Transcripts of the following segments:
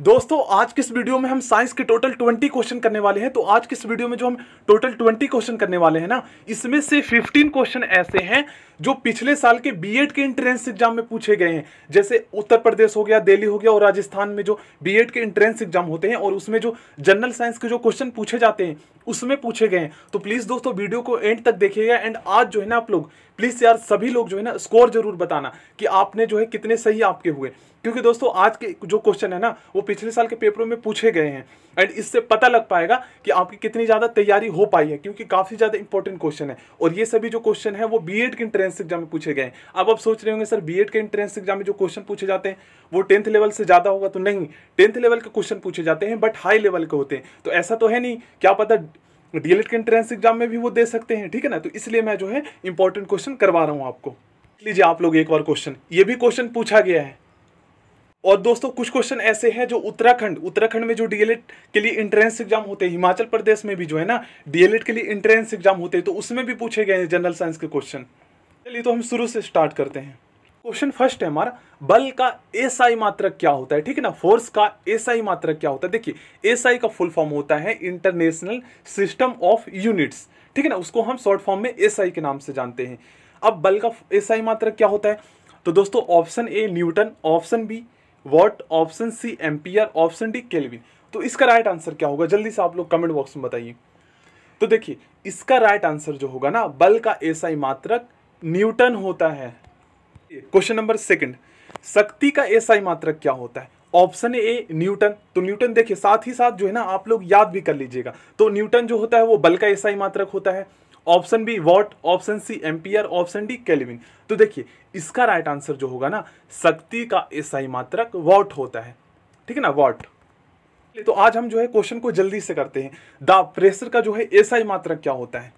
दोस्तों आज किस वीडियो में हम साइंस के टोटल ट्वेंटी क्वेश्चन करने वाले हैं तो आज किस वीडियो में जो हम टोटल ट्वेंटी क्वेश्चन करने वाले हैं ना इसमें से फिफ्टीन क्वेश्चन ऐसे हैं जो पिछले साल के बीएड के एंट्रेंस एग्जाम में पूछे गए हैं जैसे उत्तर प्रदेश हो गया दिल्ली हो गया और राजस्थान में जो बीएड के एंट्रेंस एग्जाम होते हैं और उसमें जो जनरल साइंस के जो क्वेश्चन पूछे जाते हैं उसमें पूछे गए हैं तो प्लीज़ दोस्तों वीडियो को एंड तक देखिएगा एंड आज जो है ना आप लोग प्लीज़ यार सभी लोग जो है ना स्कोर जरूर बताना कि आपने जो है कितने सही आपके हुए क्योंकि दोस्तों आज के जो क्वेश्चन है ना वो पिछले साल के पेपरों में पूछे गए हैं एंड इससे पता लग पाएगा कि आपकी कितनी ज़्यादा तैयारी हो पाई है क्योंकि काफ़ी ज़्यादा इंपॉर्टेंट क्वेश्चन है और ये सभी जो क्वेश्चन है वो बी एड के इंट्रेंस एग्जाम में पूछे गए हैं अब आप सोच रहे होंगे सर बी एड के इंट्रेंस एग्जाम में जो क्वेश्चन पूछे जाते हैं वो टेंथ लेवल से ज़्यादा होगा तो नहीं टेंथ लेवल के क्वेश्चन पूछे जाते हैं बट हाई लेवल के होते हैं तो ऐसा तो है नहीं क्या पता डीएलएड के एंट्रेंस एग्जाम में भी वो दे सकते हैं ठीक है ना तो इसलिए मैं जो है इंपॉर्टेंट क्वेश्चन करवा रहा हूँ आपको लीजिए आप लोग एक बार क्वेश्चन ये भी क्वेश्चन पूछा गया है और दोस्तों कुछ क्वेश्चन ऐसे हैं जो उत्तराखंड उत्तराखंड में जो डीएलएड के लिए इंट्रेंस एग्जाम होते हैं हिमाचल प्रदेश में भी जो है ना डीएलएड के लिए इंट्रेंस एग्जाम होते हैं तो उसमें भी पूछे गए हैं जनरल साइंस के क्वेश्चन चलिए तो हम शुरू से स्टार्ट करते हैं क्वेश्चन फर्स्ट है हमारा बल का एसआई मात्रक क्या होता है ठीक है ना फोर्स का एसआई मात्रक क्या होता है देखिए एस SI का फुल फॉर्म होता है इंटरनेशनल सिस्टम ऑफ यूनिट्स ठीक है ना उसको हम शॉर्ट फॉर्म में एस SI के नाम से जानते हैं अब बल का एस SI मात्रक क्या होता है तो दोस्तों option A newton option B watt option C ampere option D kelvin तो इसका राइट आंसर क्या होगा जल्दी से आप लोग कमेंट बॉक्स में बताइए तो देखिए इसका राइट आंसर जो होगा ना बल का एसआई मात्रक न्यूटन होता है क्वेश्चन नंबर सेकंड शक्ति का एसआई मात्रक क्या होता है ऑप्शन ए न्यूटन तो न्यूटन देखिए साथ ही साथ जो है ना आप लोग याद भी कर लीजिएगा तो न्यूटन जो होता है वो बल का एसआई मात्रक होता है option B watt option C ampere option D kelvin तो देखिए इसका राइट आंसर जो होगा ना शक्ति का ईसाई मात्रक वॉट होता है ठीक है ना वॉट तो आज हम जो है क्वेश्चन को जल्दी से करते हैं द प्रेशर का जो है एसआई मात्रक क्या होता है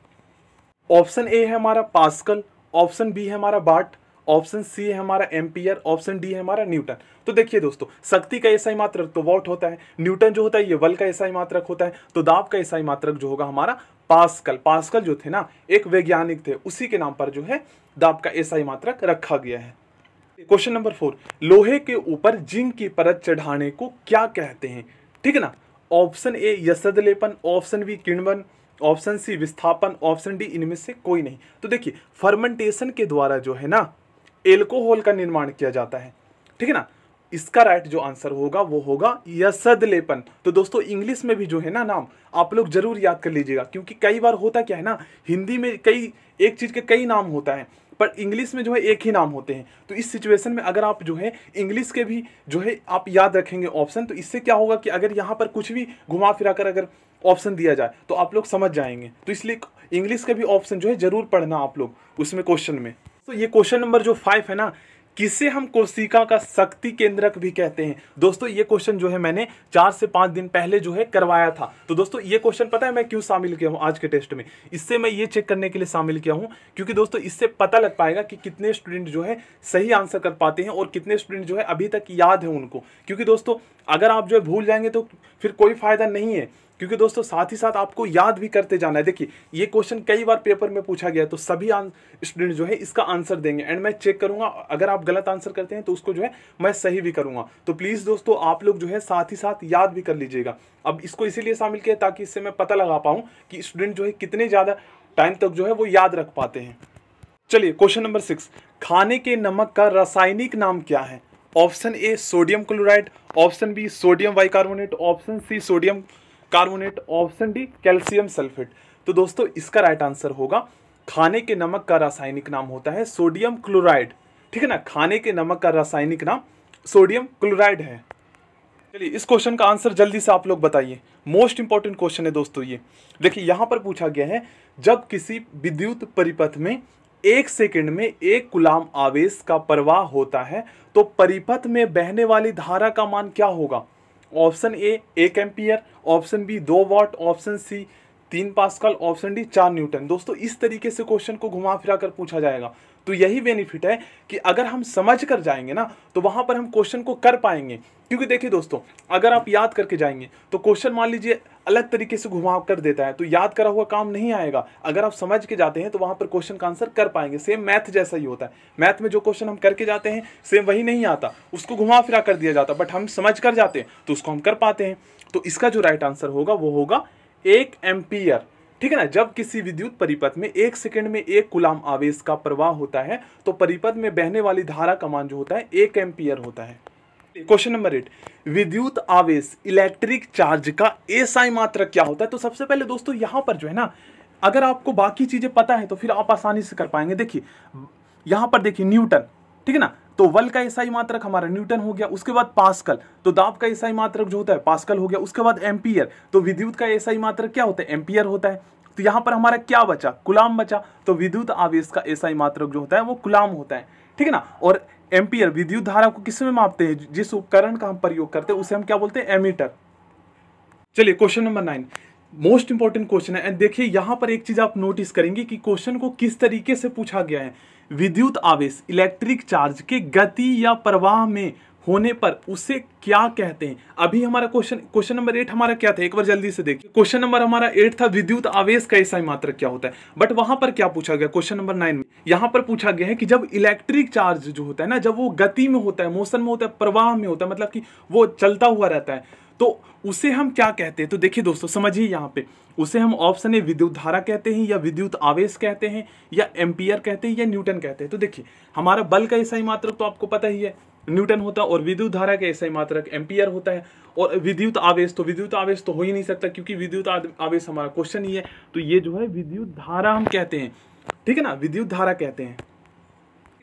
ऑप्शन ए है हमारा पास्कल ऑप्शन बी है हमारा बाट ऑप्शन सी है हमारा एम्पियर ऑप्शन डी है हमारा न्यूटन तो देखिए दोस्तों शक्ति का एसआई मात्रक तो वॉट होता है न्यूटन जो होता है ये बल का एसआई मात्रक होता है तो दाब का एसआई मात्रक जो होगा हमारा पास्कल पास्कल जो थे ना एक वैज्ञानिक थे उसी के नाम पर जो है दाब का एसआई मात्रक रखा गया है क्वेश्चन नंबर फोर लोहे के ऊपर जिंक की परत चढ़ाने को क्या कहते हैं ठीक है ना ऑप्शन ए यसदलेपन ऑप्शन बी किणवन ऑप्शन सी विस्थापन ऑप्शन डी इनमें से कोई नहीं तो देखिए फर्मेंटेशन के द्वारा जो है ना एल्कोहल का निर्माण किया जाता है ठीक है ना इसका राइट जो आंसर होगा वो होगा यसद लेपन तो दोस्तों इंग्लिश में भी जो है ना नाम आप लोग जरूर याद कर लीजिएगा क्योंकि कई बार होता क्या है ना हिंदी में कई एक चीज़ के कई नाम होता है पर इंग्लिश में जो है एक ही नाम होते हैं तो इस सिचुएशन में अगर आप जो है इंग्लिश के भी जो है आप याद रखेंगे ऑप्शन तो इससे क्या होगा कि अगर यहाँ पर कुछ भी घुमा फिरा कर अगर ऑप्शन दिया जाए तो आप लोग समझ जाएंगे तो इसलिए इंग्लिश का भी ऑप्शन जो है ज़रूर पढ़ना आप लोग उसमें क्वेश्चन में तो ये क्वेश्चन नंबर जो फाइव है ना किसे हम कोशिका का शक्ति केंद्रक भी कहते हैं दोस्तों ये क्वेश्चन जो है मैंने चार से पांच दिन पहले जो है करवाया था तो दोस्तों ये क्वेश्चन पता है मैं क्यों शामिल किया हूँ आज के टेस्ट में इससे मैं ये चेक करने के लिए शामिल किया हूँ क्योंकि दोस्तों इससे पता लग पाएगा कि कितने स्टूडेंट जो है सही आंसर कर पाते हैं और कितने स्टूडेंट जो है अभी तक याद है उनको क्योंकि दोस्तों अगर आप जो है भूल जाएंगे तो फिर कोई फायदा नहीं है क्योंकि दोस्तों साथ ही साथ आपको याद भी करते जाना है देखिए ये क्वेश्चन कई बार पेपर में पूछा गया है तो सभी स्टूडेंट जो है इसका आंसर देंगे एंड मैं चेक करूंगा अगर आप गलत आंसर करते हैं तो उसको जो है मैं सही भी करूंगा तो प्लीज़ दोस्तों आप लोग जो है साथ ही साथ याद भी कर लीजिएगा अब इसको इसीलिए शामिल किया ताकि इससे मैं पता लगा पाऊँ कि स्टूडेंट जो है कितने ज़्यादा टाइम तक जो है वो याद रख पाते हैं चलिए क्वेश्चन नंबर सिक्स खाने के नमक का रासायनिक नाम क्या है option A sodium chloride option B sodium bicarbonate option C sodium carbonate option D calcium sulphate तो दोस्तों इसका राइट आंसर होगा खाने के नमक का रासायनिक नाम होता है सोडियम क्लोराइड ठीक है ना खाने के नमक का रासायनिक नाम सोडियम क्लोराइड है चलिए इस क्वेश्चन का आंसर जल्दी से आप लोग बताइए मोस्ट इंपॉर्टेंट क्वेश्चन है दोस्तों ये देखिए यहाँ पर पूछा गया है जब किसी विद्युत परिपथ में एक सेकंड में एक गुलाम आवेश का प्रवाह होता है तो परिपथ में बहने वाली धारा का मान क्या होगा ऑप्शन ए एक एम्पियर ऑप्शन बी दो वॉट ऑप्शन सी तीन पास्कल ऑप्शन डी चार न्यूटन दोस्तों इस तरीके से क्वेश्चन को घुमा फिरा कर पूछा जाएगा तो यही बेनिफिट है कि अगर हम समझ कर जाएंगे ना तो वहाँ पर हम क्वेश्चन को कर पाएंगे क्योंकि देखिए दोस्तों अगर आप याद करके जाएंगे तो क्वेश्चन मान लीजिए अलग तरीके से घुमा कर देता है तो याद करा हुआ काम नहीं आएगा अगर आप समझ के जाते हैं तो वहाँ पर क्वेश्चन का आंसर कर पाएंगे सेम मैथ जैसा ही होता है मैथ में जो क्वेश्चन हम करके जाते हैं सेम वही नहीं आता उसको घुमा फिरा कर दिया जाता बट हम समझ कर जाते हैं तो उसको हम कर पाते हैं तो इसका जो राइट आंसर होगा वो होगा एक एम्पियर ठीक है ना जब किसी विद्युत परिपथ में एक सेकंड में एक गुलाम आवेश का प्रवाह होता है तो परिपथ में बहने वाली धारा का मान जो होता है एक एम्पियर होता है क्वेश्चन नंबर एट विद्युत आवेश इलेक्ट्रिक चार्ज का एसआई मात्रक क्या होता है तो सबसे पहले दोस्तों यहां पर जो है ना अगर आपको बाकी चीजें पता है तो फिर आप आसानी से कर पाएंगे देखिए यहां पर देखिए न्यूटन ठीक है ना तो वल का ईसाई मात्रक हमारा न्यूटन हो गया उसके बाद पास्कल तो दाब का ईसाई मात्रक जो होता है पास्कल हो गया उसके बाद एम्पियर तो विद्युत का ईसाई मात्रक क्या होता है एम्पियर होता है तो यहां पर हमारा क्या बचा कुलाम बचा तो विद्युत आवेश का ईसाई मात्रक जो होता है वो कुलाम होता है ठीक है ना और एम्पियर विद्युत धारा को किस में मापते हैं जिस उपकरण का हम प्रयोग करते हैं उसे हम क्या बोलते हैं एमीटर चलिए question number nine most important question है एंड देखिए यहां पर एक चीज़ आप नोटिस करेंगे कि क्वेश्चन को किस तरीके से पूछा गया है विद्युत आवेश इलेक्ट्रिक चार्ज के गति या प्रवाह में होने पर उसे क्या कहते हैं अभी हमारा क्वेश्चन क्वेश्चन नंबर एट हमारा क्या था एक बार जल्दी से देखिए क्वेश्चन नंबर हमारा एट था विद्युत आवेश का ऐसा मात्र क्या होता है बट वहां पर क्या पूछा गया क्वेश्चन नंबर नाइन में यहां पर पूछा गया है कि जब इलेक्ट्रिक चार्ज जो होता है ना जब वो गति में होता है मोशन में होता है प्रवाह में होता है मतलब कि वो चलता हुआ रहता है तो उसे हम क्या कहते हैं तो देखिए दोस्तों समझिए यहाँ पे उसे हम ऑप्शन ए विद्युत धारा कहते हैं या विद्युत आवेश कहते हैं या एम्पियर कहते हैं या न्यूटन कहते हैं तो देखिए हमारा बल का ऐसा ही मात्र तो आपको पता ही है न्यूटन होता है और विद्युत धारा का ऐसा ही मात्र एम्पियर होता है और विद्युत आवेश तो विद्युत आवेश तो हो ही नहीं सकता क्योंकि विद्युत आवेश हमारा क्वेश्चन ही है तो ये जो है विद्युत धारा हम कहते हैं ठीक है ना विद्युत धारा कहते हैं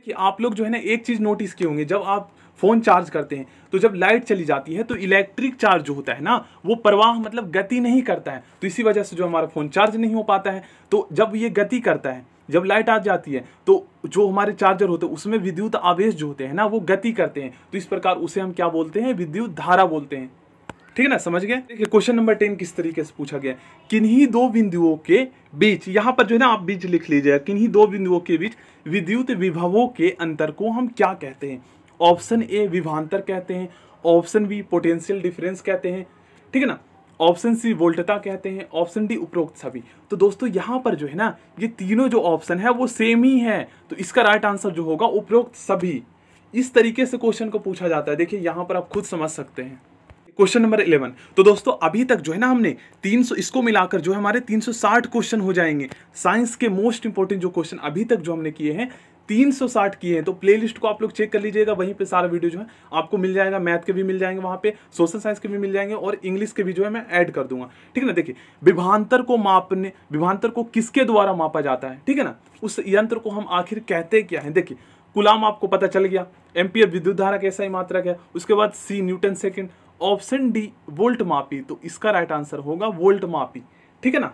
कि आप लोग जो है ना एक चीज़ नोटिस किए होंगे जब आप फ़ोन चार्ज करते हैं तो जब लाइट चली जाती है तो इलेक्ट्रिक चार्ज जो होता है ना वो प्रवाह मतलब गति नहीं करता है तो इसी वजह से जो हमारा फ़ोन चार्ज नहीं हो पाता है तो जब ये गति करता है जब लाइट आ जाती है तो जो हमारे चार्जर होते हैं उसमें विद्युत आवेश जो होते हैं ना वो गति करते हैं तो इस प्रकार उसे हम क्या बोलते हैं विद्युत धारा बोलते हैं ठीक है ना समझ गए देखिए क्वेश्चन नंबर टेन किस तरीके से पूछा गया किन्हीं दो बिंदुओं के बीच यहाँ पर जो है ना आप बीच लिख लीजिए किन्हीं दो बिंदुओं के बीच विद्युत विभवों के अंतर को हम क्या कहते हैं ऑप्शन ए विभांतर कहते हैं ऑप्शन बी पोटेंशियल डिफरेंस कहते हैं ठीक है ना ऑप्शन सी वोल्टता कहते हैं ऑप्शन डी उपरोक्त सभी तो दोस्तों यहाँ पर जो है ना ये तीनों जो ऑप्शन है वो सेम ही है तो इसका राइट आंसर जो होगा उपरोक्त सभी इस तरीके से क्वेश्चन को पूछा जाता है देखिए यहाँ पर आप खुद समझ सकते हैं क्वेश्चन नंबर इलेवन तो दोस्तों अभी तक जो है ना हमने 300 इसको मिलाकर जो है हमारे 360 क्वेश्चन हो जाएंगे साइंस के मोस्ट इंपॉर्टेंट जो क्वेश्चन अभी तक जो हमने किए हैं 360 किए हैं तो प्लेलिस्ट को आप लोग चेक कर लीजिएगा वहीं पे सारा वीडियो जो है आपको मिल जाएगा मैथ के भी मिल जाएंगे वहां पे सोशल साइंस के भी मिल जाएंगे और इंग्लिश के भी जो है मैं ऐड कर दूंगा ठीक है ना देखिए विभांतर को मापने विभांतर को किसके द्वारा मापा जाता है ठीक है ना उस यंत्र को हम आखिर कहते क्या है देखिए कुलाम आपको पता चल गया एम्पियर विद्युत धारा कैसा ही मात्रा है उसके बाद C newton second option D volt मापी तो इसका राइट आंसर होगा वोल्ट मापी ठीक है ना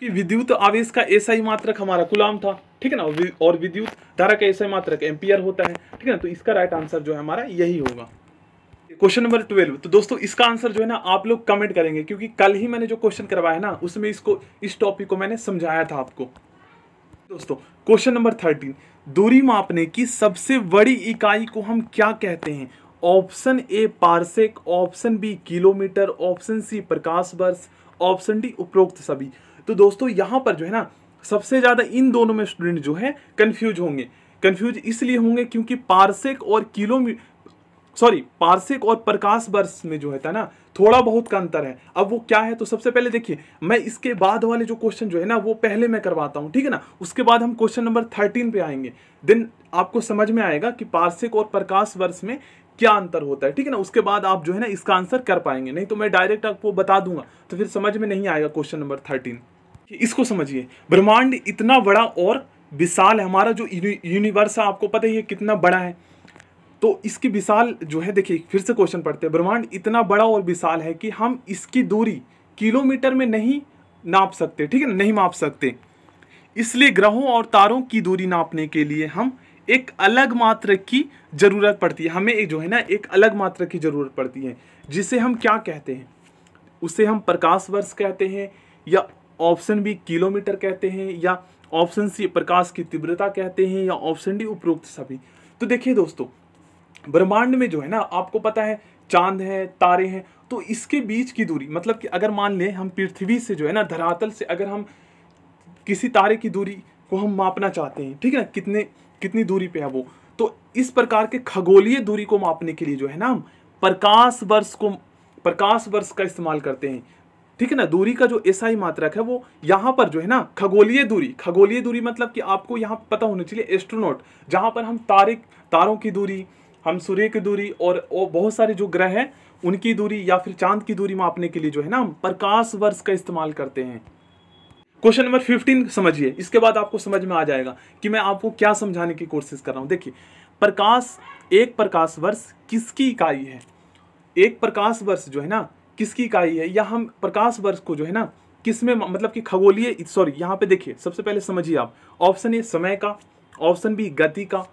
कि विद्युत आवेश का ऐसा ही मात्रक हमारा गुलाम था ठीक है ना और विद्युत धारा का ऐसा ही मात्रक एम्पियर होता है ठीक है ना तो इसका राइट आंसर जो है हमारा यही होगा क्वेश्चन नंबर ट्वेल्व तो दोस्तों इसका आंसर जो है ना आप लोग कमेंट करेंगे क्योंकि कल ही मैंने जो क्वेश्चन करवाया ना उसमें इसको इस टॉपिक को मैंने समझाया था आपको दोस्तों क्वेश्चन नंबर थर्टीन दूरी मापने की सबसे बड़ी इकाई को हम क्या कहते हैं option A parsec option B kilometre option C प्रकाश वर्ष ऑप्शन डी उपरोक्त सभी तो दोस्तों यहां पर जो है ना सबसे ज़्यादा इन दोनों में स्टूडेंट जो है कंफ्यूज होंगे कंफ्यूज इसलिए होंगे क्योंकि पार्सेक और किलोमीटर सॉरी पार्सिक और प्रकाश वर्ष में जो है था ना थोड़ा बहुत का अंतर है अब वो क्या है तो सबसे पहले देखिए मैं इसके बाद वाले जो क्वेश्चन जो है ना वो पहले मैं करवाता हूँ ठीक है ना उसके बाद हम क्वेश्चन नंबर थर्टीन पे आएंगे देन आपको समझ में आएगा कि पार्सिक और प्रकाश वर्ष में क्या अंतर होता है ठीक है ना उसके बाद आप जो है ना इसका आंसर कर पाएंगे नहीं तो मैं डायरेक्ट आपको बता दूंगा तो फिर समझ में नहीं आएगा क्वेश्चन नंबर थर्टीन इसको समझिए ब्रह्मांड इतना बड़ा और विशाल है हमारा जो यूनिवर्स है आपको पता ही है कितना बड़ा है तो इसकी विशाल जो है देखिए फिर से क्वेश्चन पढ़ते हैं ब्रह्मांड इतना बड़ा और विशाल है कि हम इसकी दूरी किलोमीटर में नहीं नाप सकते ठीक है नहीं माप सकते इसलिए ग्रहों और तारों की दूरी नापने के लिए हम एक अलग मात्रा की ज़रूरत पड़ती है हमें एक जो है ना एक अलग मात्रा की ज़रूरत पड़ती है जिसे हम क्या कहते हैं उसे हम प्रकाश वर्ष कहते हैं या ऑप्शन बी किलोमीटर कहते हैं या ऑप्शन सी प्रकाश की तीव्रता कहते हैं या ऑप्शन डी उपरोक्त सभी तो देखिए दोस्तों ब्रह्मांड में जो है ना आपको पता है चांद है तारे हैं तो इसके बीच की दूरी मतलब कि अगर मान लें हम पृथ्वी से जो है ना धरातल से अगर हम किसी तारे की दूरी को हम मापना चाहते हैं ठीक है ना कितने कितनी दूरी पे है वो तो इस प्रकार के खगोलीय दूरी को मापने के लिए जो है ना हम प्रकाश वर्ष को प्रकाश वर्ष का इस्तेमाल करते हैं ठीक है ना दूरी का जो ऐसा ही मात्रक है वो यहाँ पर जो है ना खगोलीय दूरी खगोलीय दूरी मतलब कि आपको यहाँ पता होना चाहिए एस्ट्रोनॉट जहाँ पर हम तारे तारों की दूरी हम सूर्य की दूरी और, और बहुत सारे जो ग्रह हैं उनकी दूरी या फिर चांद की दूरी मापने के लिए जो है ना हम प्रकाश वर्ष का इस्तेमाल करते हैं क्वेश्चन नंबर फिफ्टीन समझिए इसके बाद आपको समझ में आ जाएगा कि मैं आपको क्या समझाने की कोशिश कर रहा हूँ देखिए प्रकाश एक प्रकाश वर्ष किसकी इकाई है एक प्रकाश वर्ष जो है ना किसकी इकाई है या हम प्रकाश वर्ष को जो है ना किस में मतलब कि खगोलीय सॉरी यहाँ पे देखिए सबसे पहले समझिए आप ऑप्शन ए समय का ऑप्शन बी गति का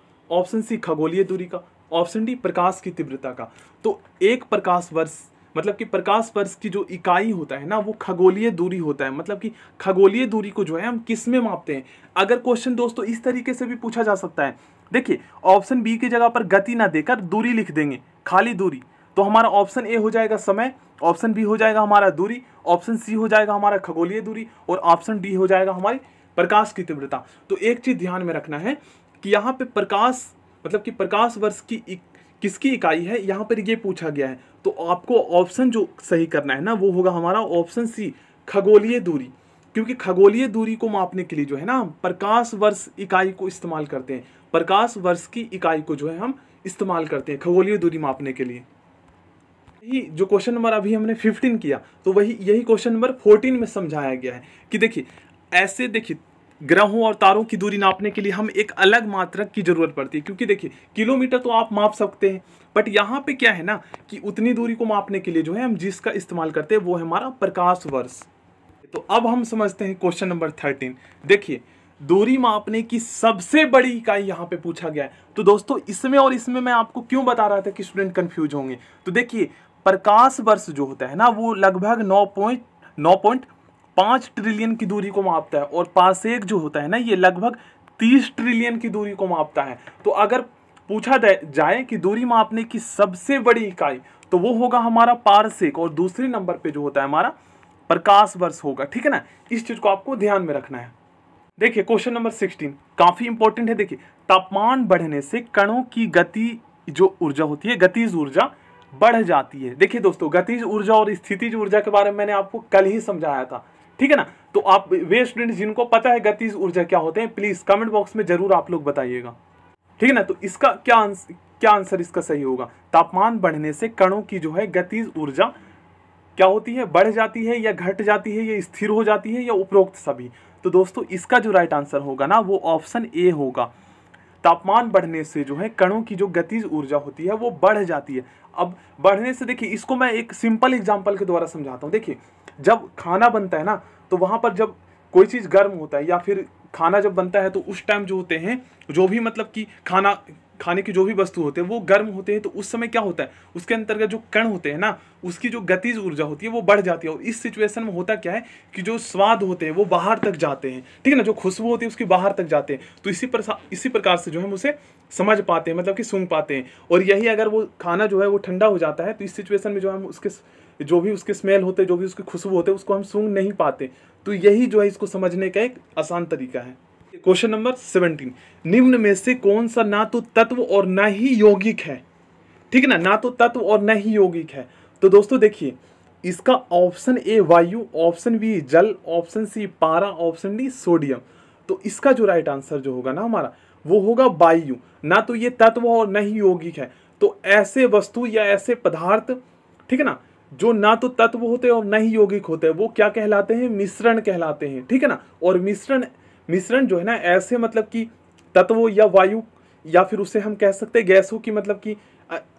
ऑप्शन सी खगोलीय दूरी का ऑप्शन डी प्रकाश की तीव्रता का तो एक प्रकाश वर्ष मतलब कि प्रकाश वर्ष की जो इकाई होता है ना वो खगोलीय दूरी होता है मतलब कि खगोलीय दूरी को जो है हम किस में मापते हैं अगर क्वेश्चन दोस्तों इस तरीके से भी पूछा जा सकता है देखिए ऑप्शन बी की जगह पर गति ना देकर दूरी लिख देंगे खाली दूरी तो हमारा ऑप्शन ए हो जाएगा समय ऑप्शन बी हो जाएगा हमारा दूरी ऑप्शन सी हो जाएगा हमारा खगोलीय दूरी और ऑप्शन डी हो जाएगा हमारी प्रकाश की तीव्रता तो एक चीज़ ध्यान में रखना है कि यहाँ पे प्रकाश मतलब कि प्रकाश वर्ष की किसकी इकाई है यहाँ पर ये पूछा गया है तो आपको ऑप्शन जो सही करना है ना वो होगा हमारा ऑप्शन सी खगोलीय दूरी क्योंकि खगोलीय दूरी को मापने के लिए जो है ना प्रकाश वर्ष इकाई को इस्तेमाल करते हैं प्रकाश वर्ष की इकाई को जो है हम इस्तेमाल करते हैं खगोलीय दूरी मापने के लिए यही जो क्वेश्चन नंबर अभी हमने 15 किया तो वही यही क्वेश्चन नंबर 14 में समझाया गया है कि देखिए ऐसे देखिए ग्रहों और तारों की दूरी नापने के लिए हम एक अलग मात्रक की ज़रूरत पड़ती है क्योंकि देखिए किलोमीटर तो आप माप सकते हैं बट यहाँ पे क्या है ना कि उतनी दूरी को मापने के लिए जो है हम जिसका इस्तेमाल करते हैं वो है हमारा प्रकाश वर्ष तो अब हम समझते हैं क्वेश्चन नंबर थर्टीन देखिए दूरी मापने की सबसे बड़ी इकाई यहाँ पे पूछा गया है तो दोस्तों इसमें और इसमें मैं आपको क्यों बता रहा था कि स्टूडेंट कंफ्यूज होंगे तो देखिए प्रकाश वर्ष जो होता है ना वो लगभग नौ पॉइंट नौ पॉइंट पाँच ट्रिलियन की दूरी को मापता है और पासेक जो होता है ना ये लगभग तीस ट्रिलियन की दूरी को मापता है तो अगर पूछा जाए कि दूरी मापने की सबसे बड़ी इकाई तो वो होगा हमारा पारसेक और दूसरे नंबर पे जो होता है हमारा प्रकाश वर्ष होगा ठीक है ना इस चीज़ को आपको ध्यान में रखना है देखिए क्वेश्चन नंबर सिक्सटीन काफ़ी इंपॉर्टेंट है देखिए तापमान बढ़ने से कणों की गति जो ऊर्जा होती है गतिज ऊर्जा बढ़ जाती है देखिए दोस्तों गतिज ऊर्जा और स्थितिज ऊर्जा के बारे में मैंने आपको कल ही समझाया था ठीक है ना तो आप वे स्टूडेंट जिनको पता है गतिज ऊर्जा क्या होते हैं प्लीज कमेंट बॉक्स में जरूर आप लोग बताइएगा ठीक है ना तो इसका क्या क्या आंसर इसका सही होगा तापमान बढ़ने से कणों की जो है गतिज ऊर्जा क्या होती है बढ़ जाती है या घट जाती है या स्थिर हो जाती है या उपरोक्त सभी तो दोस्तों इसका जो राइट आंसर होगा ना वो ऑप्शन ए होगा तापमान बढ़ने से जो है कणों की जो गतिज ऊर्जा होती है वो बढ़ जाती है अब बढ़ने से देखिए इसको मैं एक सिंपल एग्जाम्पल के द्वारा समझाता हूँ देखिए जब खाना बनता है ना तो वहाँ पर जब कोई चीज़ गर्म होता है या फिर खाना जब बनता है तो उस टाइम जो होते हैं जो भी मतलब कि खाना खाने की जो भी वस्तु होते हैं वो गर्म होते हैं तो उस समय क्या होता है उसके अंतर्गत जो कण होते हैं ना उसकी जो गतिज ऊर्जा होती है वो बढ़ जाती है और इस सिचुएशन में होता क्या है कि जो स्वाद होते हैं वो बाहर तक जाते हैं ठीक है ना जो खुशबू होती है उसकी बाहर तक जाते हैं तो इसी पर इसी प्रकार से जो है हम उसे समझ पाते हैं मतलब कि सूंघ पाते हैं और यही अगर वो खाना जो है वो ठंडा हो जाता है तो इस सिचुएशन में जो हम उसके जो भी उसके स्मेल होते हैं जो भी उसकी खुशबू होते हैं उसको हम सूंघ नहीं पाते तो यही जो है इसको समझने का एक आसान तरीका है क्वेश्चन नंबर सेवनटीन निम्न में से कौन सा ना तो तत्व और ना ही यौगिक है ठीक है ना ना तो तत्व और ना ही यौगिक है तो दोस्तों देखिए इसका ऑप्शन ए वायु ऑप्शन बी जल ऑप्शन सी पारा ऑप्शन डी सोडियम तो इसका जो राइट आंसर जो होगा ना हमारा वो होगा वायु ना तो ये तत्व और ना ही यौगिक है तो ऐसे वस्तु या ऐसे पदार्थ ठीक है ना जो ना तो तत्व होते और ना ही यौगिक होते हैं वो क्या कहलाते हैं मिश्रण कहलाते हैं ठीक है ना और मिश्रण मिश्रण जो है ना ऐसे मतलब कि तत्वों या वायु या फिर उसे हम कह सकते हैं गैसों की मतलब कि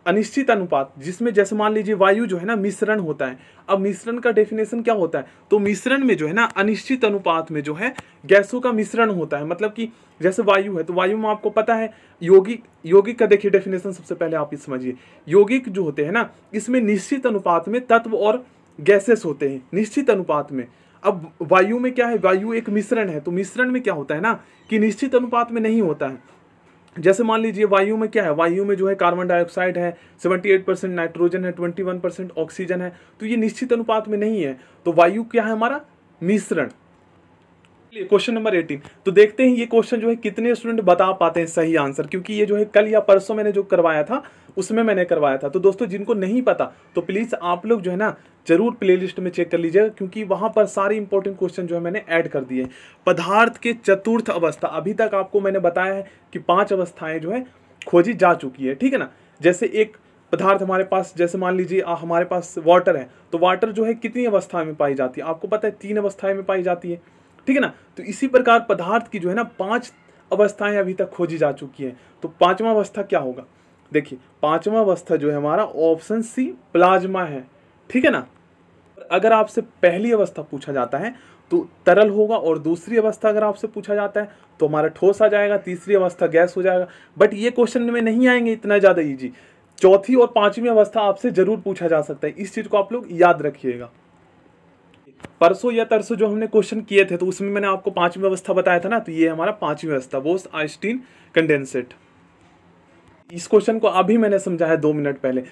अनिश्चित अनुपात जिसमें जैसे मान लीजिए वायु जो है ना मिश्रण होता है अब मिश्रण का डेफिनेशन क्या होता है तो मिश्रण में जो है ना अनिश्चित अनुपात में जो है गैसों का मिश्रण होता है मतलब कि जैसे वायु है तो वायु में आपको पता है यौगिक यौगिक का देखिए डेफिनेशन सबसे पहले आप ही समझिए यौगिक जो होते हैं ना इसमें निश्चित अनुपात में तत्व और गैसेस होते हैं निश्चित अनुपात में अब वायु में क्या है वायु एक मिश्रण है तो मिश्रण में क्या होता है ना कि निश्चित अनुपात में नहीं होता है जैसे मान लीजिए वायु में क्या है वायु में जो है कार्बन डाइऑक्साइड है 78 परसेंट नाइट्रोजन है 21 परसेंट ऑक्सीजन है तो ये निश्चित अनुपात में नहीं है तो वायु क्या है हमारा मिश्रण क्वेश्चन नंबर 18 तो देखते हैं ये क्वेश्चन जो है कितने स्टूडेंट बता पाते हैं सही आंसर क्योंकि ये जो है कल या परसों मैंने जो करवाया था उसमें मैंने करवाया था तो दोस्तों जिनको नहीं पता तो प्लीज़ आप लोग जो है ना जरूर प्लेलिस्ट में चेक कर लीजिएगा क्योंकि वहां पर सारे इंपॉर्टेंट क्वेश्चन जो है मैंने ऐड कर दिए पदार्थ के चतुर्थ अवस्था अभी तक आपको मैंने बताया है कि पांच अवस्थाएं जो है खोजी जा चुकी है ठीक है ना जैसे एक पदार्थ हमारे पास जैसे मान लीजिए हमारे पास वाटर है तो वाटर जो है कितनी अवस्थाएं में पाई जाती है आपको पता है तीन अवस्थाएं में पाई जाती है ठीक है ना तो इसी प्रकार पदार्थ की जो है ना पांच अवस्थाएं अभी तक खोजी जा चुकी हैं तो पांचवा अवस्था क्या होगा देखिए पांचवा अवस्था जो है हमारा ऑप्शन सी प्लाज्मा है ठीक है ना अगर आपसे पहली अवस्था पूछा जाता है तो तरल होगा और दूसरी अवस्था अगर आपसे पूछा जाता है तो हमारा ठोस आ जाएगा तीसरी अवस्था गैस हो जाएगा बट ये क्वेश्चन में नहीं आएंगे इतना ज़्यादा ईजी चौथी और पांचवी अवस्था आपसे जरूर पूछा जा सकता है इस चीज़ को आप लोग याद रखिएगा परसों या तरसों जो हमने क्वेश्चन किए थे तो उसमें मैंने आपको पांचवी व्यवस्था बताया था ना तो ये हमारा पांचवी व्यवस्था वो आइस्टीन कंडेंसेट इस क्वेश्चन को अभी मैंने समझाया दो मिनट पहले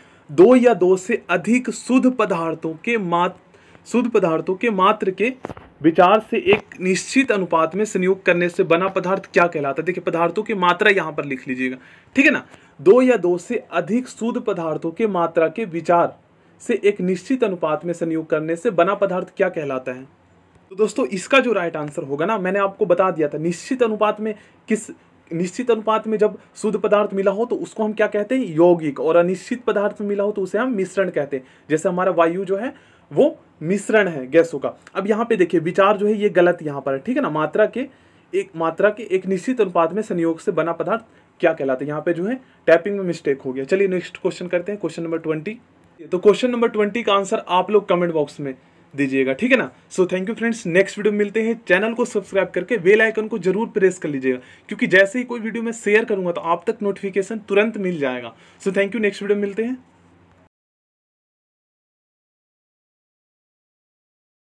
दो या दो से अधिक शुद्ध पदार्थों के मात्र शुद्ध पदार्थों के मात्र के विचार से एक निश्चित अनुपात में संयोग करने से बना पदार्थ क्या कहलाता है देखिए पदार्थों की मात्रा यहाँ पर लिख लीजिएगा ठीक है ना दो या दो से अधिक शुद्ध पदार्थों के मात्रा के विचार से एक निश्चित अनुपात में संयोग करने से बना पदार्थ क्या कहलाता है तो दोस्तों इसका जो राइट आंसर होगा ना मैंने आपको बता दिया था निश्चित अनुपात में किस निश्चित अनुपात में जब शुद्ध पदार्थ मिला हो तो उसको हम क्या कहते हैं यौगिक और अनिश्चित पदार्थ मिला हो तो उसे हम मिश्रण कहते हैं जैसे हमारा वायु जो है वो मिश्रण है गैसों का अब यहाँ पे देखिए विचार जो है ये गलत यहाँ पर है ठीक है ना मात्रा के एक मात्रा के एक निश्चित अनुपात में संयोग से बना पदार्थ क्या कहलाता है यहाँ पे जो है टैपिंग में मिस्टेक हो गया चलिए नेक्स्ट क्वेश्चन करते हैं क्वेश्चन नंबर ट्वेंटी तो क्वेश्चन नंबर ट्वेंटी का आंसर आप लोग कमेंट बॉक्स में दीजिएगा ठीक है ना so thank you friends next video मिलते हैं चैनल को सब्सक्राइब करके बेल आइकन को जरूर प्रेस कर लीजिएगा क्योंकि जैसे ही कोई वीडियो मैं शेयर करूंगा तो आप तक नोटिफिकेशन तुरंत मिल जाएगा so thank you next video मिलते हैं